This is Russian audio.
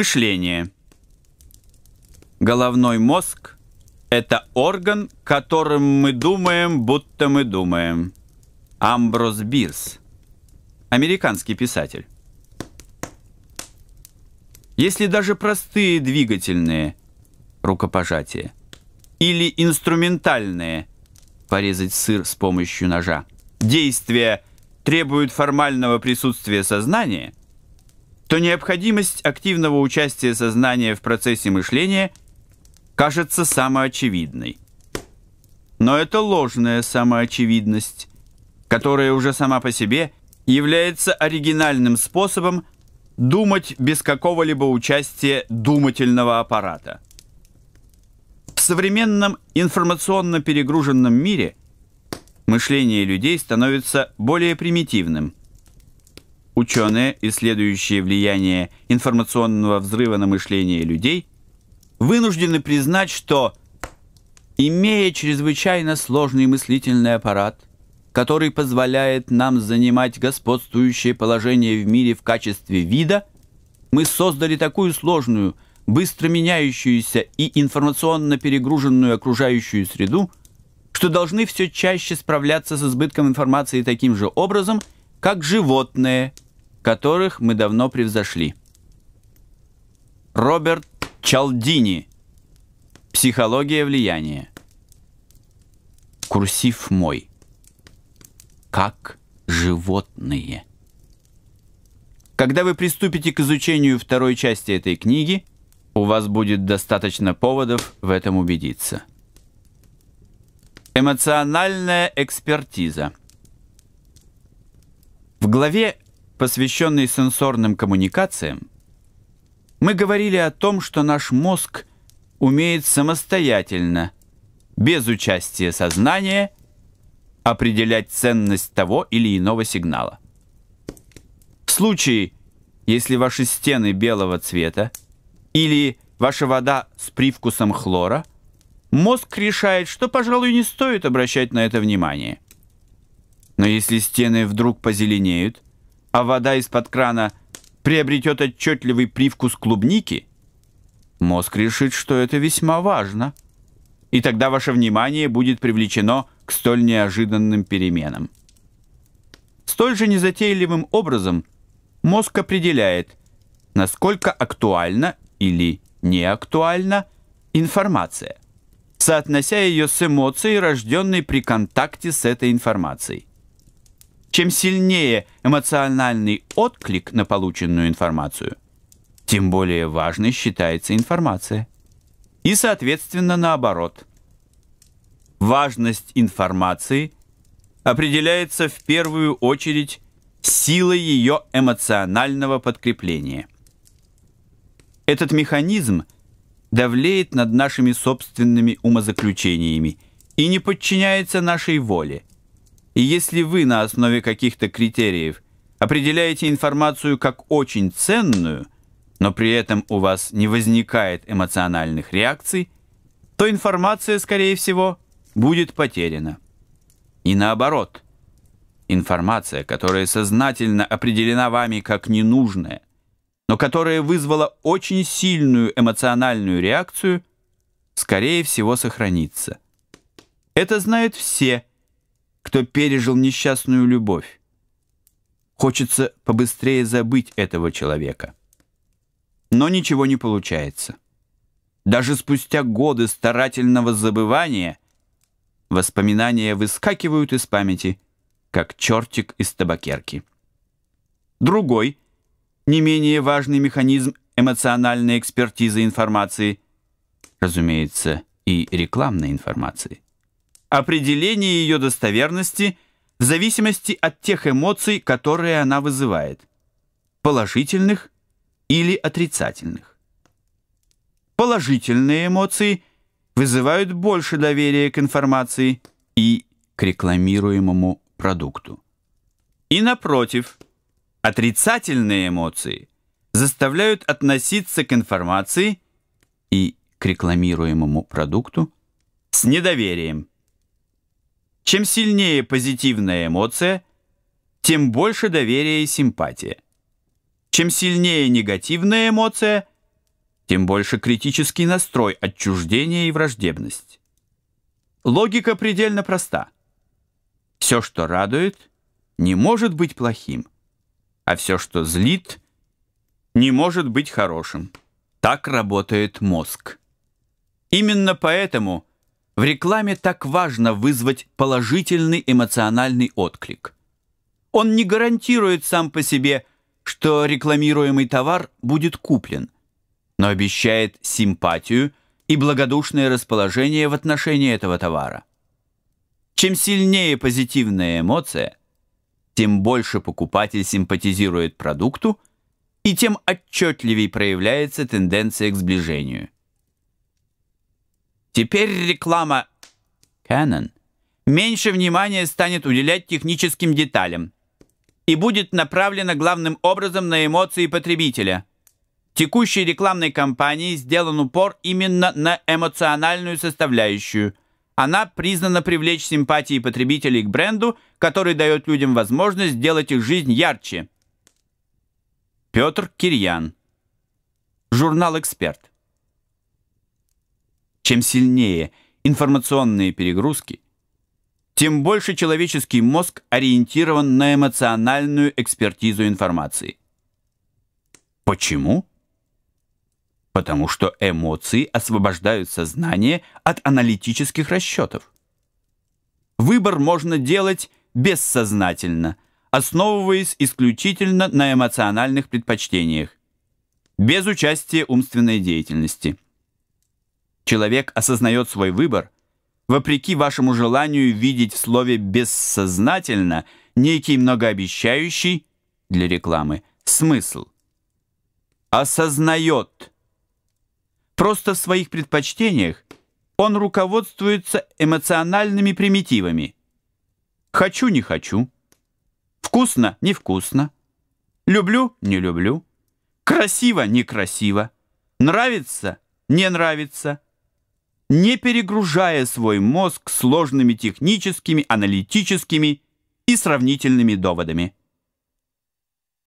Мышление. Головной мозг – это орган, которым мы думаем, будто мы думаем. Амброс Бирс, американский писатель. Если даже простые двигательные рукопожатия или инструментальные порезать сыр с помощью ножа действия требуют формального присутствия сознания – то необходимость активного участия сознания в процессе мышления кажется самоочевидной. Но это ложная самоочевидность, которая уже сама по себе является оригинальным способом думать без какого-либо участия думательного аппарата. В современном информационно перегруженном мире мышление людей становится более примитивным – Ученые, исследующие влияние информационного взрыва на мышление людей, вынуждены признать, что, имея чрезвычайно сложный мыслительный аппарат, который позволяет нам занимать господствующее положение в мире в качестве вида, мы создали такую сложную, быстро меняющуюся и информационно перегруженную окружающую среду, что должны все чаще справляться с избытком информации таким же образом, как животные – которых мы давно превзошли. Роберт Чалдини. Психология влияния. Курсив мой. Как животные. Когда вы приступите к изучению второй части этой книги, у вас будет достаточно поводов в этом убедиться. Эмоциональная экспертиза. В главе посвященный сенсорным коммуникациям, мы говорили о том, что наш мозг умеет самостоятельно, без участия сознания, определять ценность того или иного сигнала. В случае, если ваши стены белого цвета или ваша вода с привкусом хлора, мозг решает, что, пожалуй, не стоит обращать на это внимание. Но если стены вдруг позеленеют, а вода из-под крана приобретет отчетливый привкус клубники, мозг решит, что это весьма важно. И тогда ваше внимание будет привлечено к столь неожиданным переменам. Столь же незатейливым образом мозг определяет, насколько актуальна или неактуальна информация, соотнося ее с эмоцией, рожденной при контакте с этой информацией. Чем сильнее эмоциональный отклик на полученную информацию, тем более важной считается информация. И, соответственно, наоборот. Важность информации определяется в первую очередь силой ее эмоционального подкрепления. Этот механизм давлеет над нашими собственными умозаключениями и не подчиняется нашей воле – и если вы на основе каких-то критериев определяете информацию как очень ценную, но при этом у вас не возникает эмоциональных реакций, то информация, скорее всего, будет потеряна. И наоборот, информация, которая сознательно определена вами как ненужная, но которая вызвала очень сильную эмоциональную реакцию, скорее всего, сохранится. Это знают все кто пережил несчастную любовь. Хочется побыстрее забыть этого человека. Но ничего не получается. Даже спустя годы старательного забывания воспоминания выскакивают из памяти, как чертик из табакерки. Другой, не менее важный механизм эмоциональной экспертизы информации, разумеется, и рекламной информации определение ее достоверности в зависимости от тех эмоций, которые она вызывает, положительных или отрицательных. Положительные эмоции вызывают больше доверия к информации и к рекламируемому продукту. И напротив, отрицательные эмоции заставляют относиться к информации и к рекламируемому продукту с недоверием. Чем сильнее позитивная эмоция, тем больше доверия и симпатия. Чем сильнее негативная эмоция, тем больше критический настрой, отчуждение и враждебность. Логика предельно проста. Все, что радует, не может быть плохим, а все, что злит, не может быть хорошим. Так работает мозг. Именно поэтому – в рекламе так важно вызвать положительный эмоциональный отклик. Он не гарантирует сам по себе, что рекламируемый товар будет куплен, но обещает симпатию и благодушное расположение в отношении этого товара. Чем сильнее позитивная эмоция, тем больше покупатель симпатизирует продукту и тем отчетливее проявляется тенденция к сближению. Теперь реклама Canon меньше внимания станет уделять техническим деталям и будет направлена главным образом на эмоции потребителя. В текущей рекламной кампании сделан упор именно на эмоциональную составляющую. Она признана привлечь симпатии потребителей к бренду, который дает людям возможность сделать их жизнь ярче. Петр Кирьян. Журнал «Эксперт». Чем сильнее информационные перегрузки, тем больше человеческий мозг ориентирован на эмоциональную экспертизу информации. Почему? Потому что эмоции освобождают сознание от аналитических расчетов. Выбор можно делать бессознательно, основываясь исключительно на эмоциональных предпочтениях, без участия умственной деятельности – Человек осознает свой выбор, вопреки вашему желанию видеть в слове «бессознательно» некий многообещающий для рекламы смысл. Осознает. Просто в своих предпочтениях он руководствуется эмоциональными примитивами. Хочу – не хочу. Вкусно – невкусно. Люблю – не люблю. Красиво – некрасиво. Нравится – не нравится не перегружая свой мозг сложными техническими, аналитическими и сравнительными доводами.